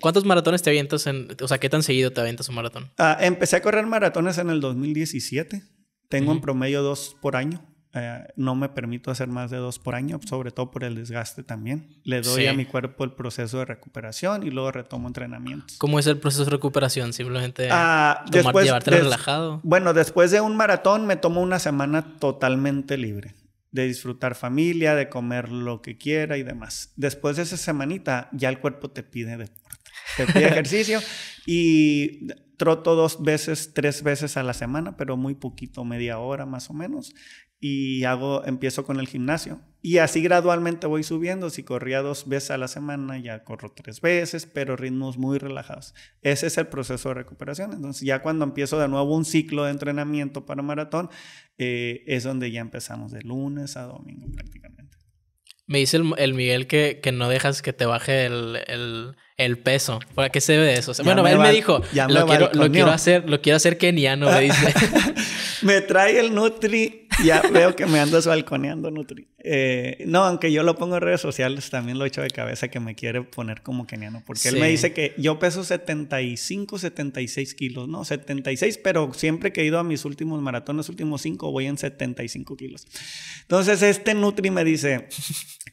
¿Cuántos maratones te avientas en, o sea, qué tan seguido te avientas un maratón? Ah, empecé a correr maratones en el 2017. Tengo en promedio dos por año. Eh, no me permito hacer más de dos por año, sobre todo por el desgaste también. Le doy a mi cuerpo el proceso de recuperación y luego retomo entrenamientos. ¿Cómo es el proceso de recuperación? Simplemente ah, tomar, después, llevarte relajado. Bueno, después de un maratón me tomo una semana totalmente libre de disfrutar familia, de comer lo que quiera y demás. Después de esa semanita ya el cuerpo te pide deporte ejercicio y troto dos veces, tres veces a la semana, pero muy poquito, media hora más o menos. Y hago, empiezo con el gimnasio. Y así gradualmente voy subiendo. Si corría dos veces a la semana, ya corro tres veces, pero ritmos muy relajados. Ese es el proceso de recuperación. Entonces ya cuando empiezo de nuevo un ciclo de entrenamiento para maratón, eh, es donde ya empezamos de lunes a domingo. Me dice el, Miguel que, que, no dejas que te baje el, peso. ¿Para qué se ve de eso? bueno, él me dijo, lo, quiero, lo quiero hacer, lo quiero hacer keniano, me dice. me trae el Nutri, ya veo que me andas balconeando Nutri. Eh, no, aunque yo lo pongo en redes sociales, también lo echo de cabeza que me quiere poner como keniano, porque él me dice que yo peso 75, 76 kilos, no, 76, pero siempre que he ido a mis últimos maratones, últimos 5, voy en 75 kilos. Entonces, este Nutri me dice,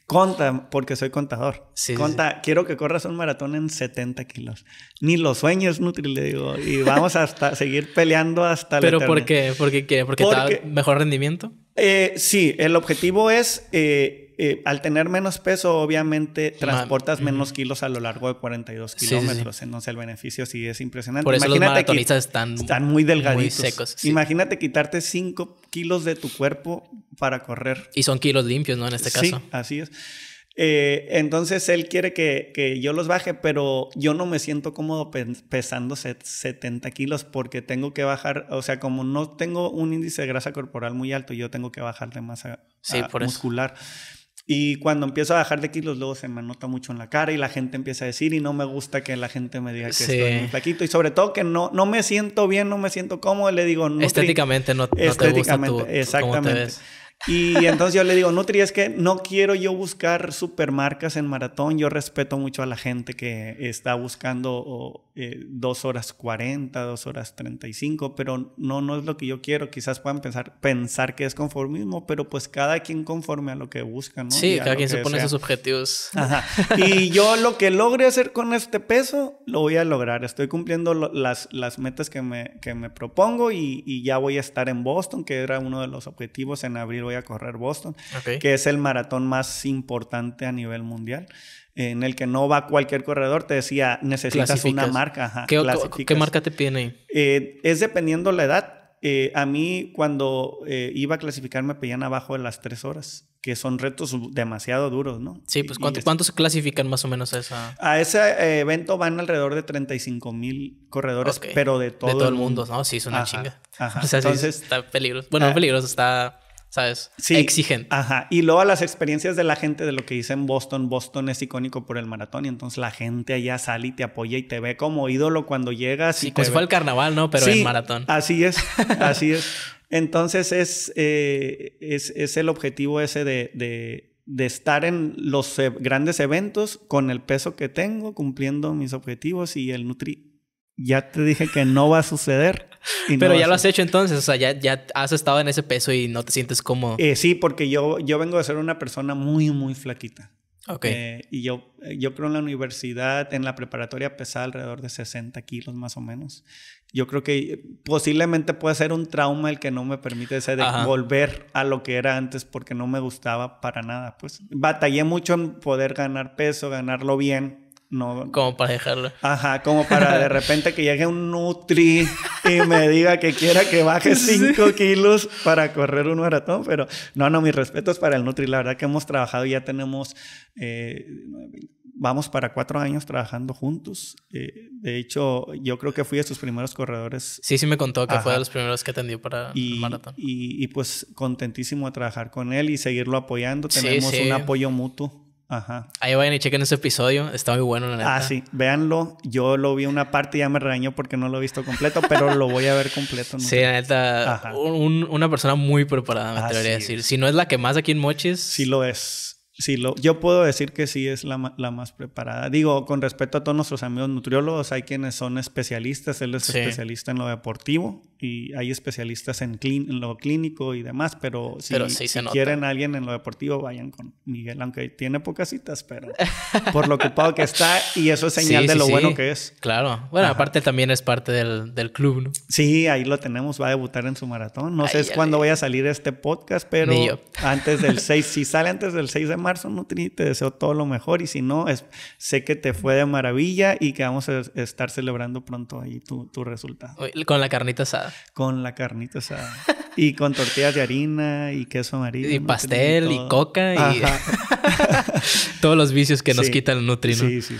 conta, porque soy contador, conta, quiero que corras un maratón en 70 kilos. Ni los sueños, Nutri, le digo, y vamos hasta seguir peleando hasta ¿Pero ¿Pero por qué? ¿Por qué? ¿Por qué? ¿Porque, mejor rendimiento? Eh, sí, el objetivo es, eh, eh, al tener menos peso, obviamente transportas menos kilos a lo largo de 42 kilómetros. Entonces el beneficio sí es impresionante. Por eso los maratonistas están, muy delgaditos. Muy secos, Imagínate quitarte 5 kilos de tu cuerpo para correr. Y son kilos limpios, ¿no? En este caso. Sí, así es. Eh, entonces él quiere que, que, yo los baje, pero yo no me siento cómodo pesando 70 kilos porque tengo que bajar, o sea, como no tengo un índice de grasa corporal muy alto, yo tengo que bajar de masa ah, muscular. Y cuando empiezo a bajar de kilos, luego se me nota mucho en la cara y la gente empieza a decir y no me gusta que la gente me diga que estoy muy flaquito. Y sobre todo que no, no me siento bien, no me siento cómodo. Le digo, no. Estéticamente no, te gusta exactamente. Y entonces yo le digo, Nutri, es que no quiero yo buscar supermarcas en maratón. Yo respeto mucho a la gente que está buscando oh, eh, dos horas 40, dos horas 35, pero no, no es lo que yo quiero. Quizás puedan pensar, pensar que es conformismo, pero pues cada quien conforme a lo que busca, ¿no? Sí, cada quien se pone sus objetivos. Y yo lo que logre hacer con este peso, lo voy a lograr. Estoy cumpliendo las, las metas que me, que me propongo y, y ya voy a estar en Boston, que era uno de los objetivos en abril voy a correr Boston, que es el maratón más importante a nivel mundial, en el que no va cualquier corredor. Te decía, necesitas una marca. ¿Qué, marca te piden ahí? Eh, es dependiendo la edad. Eh, a mí cuando eh, iba a clasificar me pedían abajo de las tres horas, que son retos demasiado duros, ¿no? Sí, pues ¿cuántos se clasifican más o menos a esa? A ese evento van alrededor de 35 mil corredores, pero de todo, el mundo. ¿no? Sí, es una chinga. Entonces, está peligroso. Bueno, ah, peligroso, está ¿sabes? Sí. Exigente. Ajá. Y luego las experiencias de la gente de lo que dice en Boston. Boston es icónico por el maratón y entonces la gente allá sale y te apoya y te ve como ídolo cuando llegas. y pues fue el carnaval, ¿no? Pero el maratón. Así es, así es. Entonces eh, es, es, el objetivo ese de, de, de estar en los e, grandes eventos con el peso que tengo, cumpliendo mis objetivos y el Nutri. Ya te dije que no va a suceder. Pero ya lo has hecho entonces, o sea, ya, ya has estado en ese peso y no te sientes como... Eh, sí, porque yo, yo vengo de ser una persona muy, muy flaquita. Ok. Eh, y yo, yo creo en la universidad, en la preparatoria pesaba alrededor de 60 kilos más o menos. Yo creo que posiblemente puede ser un trauma el que no me permite ese de volver a lo que era antes porque no me gustaba para nada. Pues batallé mucho en poder ganar peso, ganarlo bien, no. Como para dejarlo. Ajá, como para de repente que llegue un Nutri y me diga que quiera que baje 5 kilos para correr un maratón. Pero no, no, mis respetos para el Nutri. La verdad que hemos trabajado y ya tenemos, eh, vamos para cuatro años trabajando juntos. Eh, de hecho, yo creo que fui de sus primeros corredores. Sí, sí me contó que fue de los primeros que atendió para el maratón. Y, pues contentísimo de trabajar con él y seguirlo apoyando. Tenemos un apoyo mutuo. Ajá. Ahí vayan y chequen ese episodio, está muy bueno, la neta. Ah, sí, véanlo. Yo lo vi una parte y ya me regañó porque no lo he visto completo, pero lo voy a ver completo. Sí, la neta, una persona muy preparada, me atrevería a decir. Si no es la que más aquí en moches, Sí lo es. Sí, lo, yo puedo decir que sí es la, más preparada. Digo, con respecto a todos nuestros amigos nutriólogos, hay quienes son especialistas, él es especialista en lo deportivo, y hay especialistas en, lo clínico y demás, pero si, quieren alguien en lo deportivo, vayan con Miguel, aunque tiene pocas citas, pero por lo ocupado que está y eso es señal de lo bueno que es. Claro, bueno, aparte también es parte del, del, club, ¿no? Sí, ahí lo tenemos, va a debutar en su maratón. No sé cuándo voy a salir este podcast, pero antes del 6, si sale antes del 6 de marzo, Nutri, te deseo todo lo mejor y si no, es, sé que te fue de maravilla y que vamos a estar celebrando pronto ahí tu, tu resultado. Con la carnita asada con la carnita o sea, Y con tortillas de harina y queso amarillo. Y pastel y, coca y todos los vicios que nos quitan el Nutri, sí, sí.